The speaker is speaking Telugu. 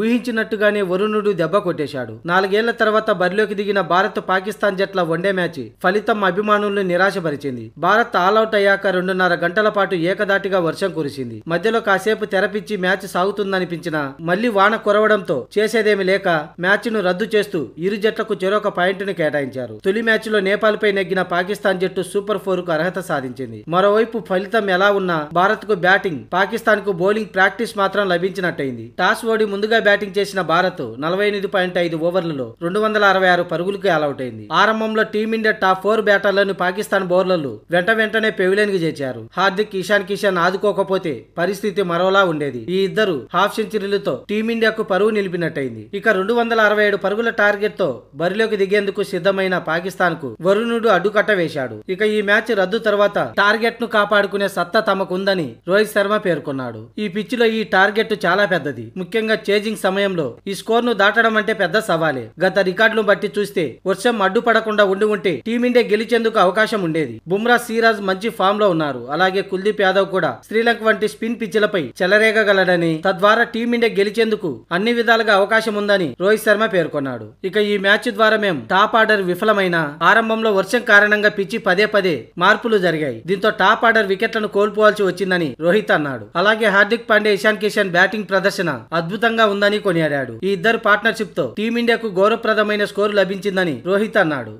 ఊహించినట్టుగానే వరుణుడు దెబ్బ కొట్టేశాడు నాలుగేళ్ల తర్వాత బరిలోకి దిగిన భారత్ పాకిస్తాన్ జట్ల వన్డే మ్యాచ్ ఫలితం అభిమానులను నిరాశపరిచింది భారత్ ఆల్అౌట్ అయ్యాక రెండున్నర గంటల పాటు ఏకదాటిగా వర్షం కురిసింది మధ్యలో కాసేపు తెరపిచ్చి మ్యాచ్ సాగుతుందనిపించిన మళ్లీ వాన కురవడంతో చేసేదేమి లేక మ్యాచ్ను రద్దు చేస్తూ ఇరు జట్లకు చెరొక పాయింట్ ను కేటాయించారు తొలి మ్యాచ్లో నేపాల్పై నెగ్గిన పాకిస్తాన్ జట్టు సూపర్ ఫోర్ కు అర్హత సాధించింది మరోవైపు ఫలితం ఎలా ఉన్నా భారత్ కు బ్యాటింగ్ పాకిస్తాన్ కు బౌలింగ్ ప్రాక్టీస్ మాత్రం లభించినట్టయింది టాస్ ఓడి ముందుగా బ్యాటింగ్ చేసిన భారత్ నలభై ఎనిమిది పాయింట్ ఐదు ఓవర్లలో రెండు వందల అరవై ఆరు పరుగులకు ఆల్అవుట్ అయింది ఆరంభంలో టీమిండియా టాప్ ఫోర్ బ్యాటర్లను పాకిస్తాన్ బౌలర్లు వెంట వెంటనే పెవిలియన్ చేశారు చేర్చారు హార్దిక్ ఇషాన్ కిషన్ ఆదుకోకపోతే పరిస్థితి మరోలా ఉండేది ఈ ఇద్దరు హాఫ్ సెంచరీలతో టీమిండియాకు పరువు నిలిపినట్టయింది ఇక రెండు వందల అరవై ఏడు పరుగుల టార్గెట్ తో బరిలోకి దిగేందుకు సిద్ధమైన పాకిస్తాన్ కు వరుణుడు అడ్డుకట్ట వేశాడు ఇక ఈ మ్యాచ్ రద్దు తర్వాత టార్గెట్ ను కాపాడుకునే సత్తా తమకుందని రోహిత్ శర్మ పేర్కొన్నాడు ఈ లో ఈ టార్గెట్ చాలా పెద్దది ముఖ్యంగా చేజింగ్ క్లోజింగ్ సమయంలో ఈ స్కోర్ ను దాటడం అంటే పెద్ద సవాలే గత రికార్డును బట్టి చూస్తే వర్షం అడ్డుపడకుండా ఉండి ఉంటే టీమిండియా గెలిచేందుకు అవకాశం ఉండేది బుమ్రా సిరాజ్ మంచి ఫామ్ లో ఉన్నారు అలాగే కుల్దీప్ యాదవ్ కూడా శ్రీలంక వంటి స్పిన్ పిచ్లపై చెలరేగలడని తద్వారా టీమిండియా గెలిచేందుకు అన్ని విధాలుగా అవకాశం ఉందని రోహిత్ శర్మ పేర్కొన్నాడు ఇక ఈ మ్యాచ్ ద్వారా మేము టాప్ ఆర్డర్ విఫలమైన ఆరంభంలో వర్షం కారణంగా పిచ్చి పదే పదే మార్పులు జరిగాయి దీంతో టాప్ ఆర్డర్ వికెట్లను కోల్పోవాల్సి వచ్చిందని రోహిత్ అన్నాడు అలాగే హార్దిక్ పాండే ఇషాన్ కిషన్ బ్యాటింగ్ ప్రదర్శన అద్భుతంగా ఉంది ఉందని కొనియాడాడు ఈ ఇద్దరు పార్ట్నర్షిప్ తో టీమిండియాకు గౌరవప్రదమైన స్కోరు లభించిందని రోహిత్ అన్నాడు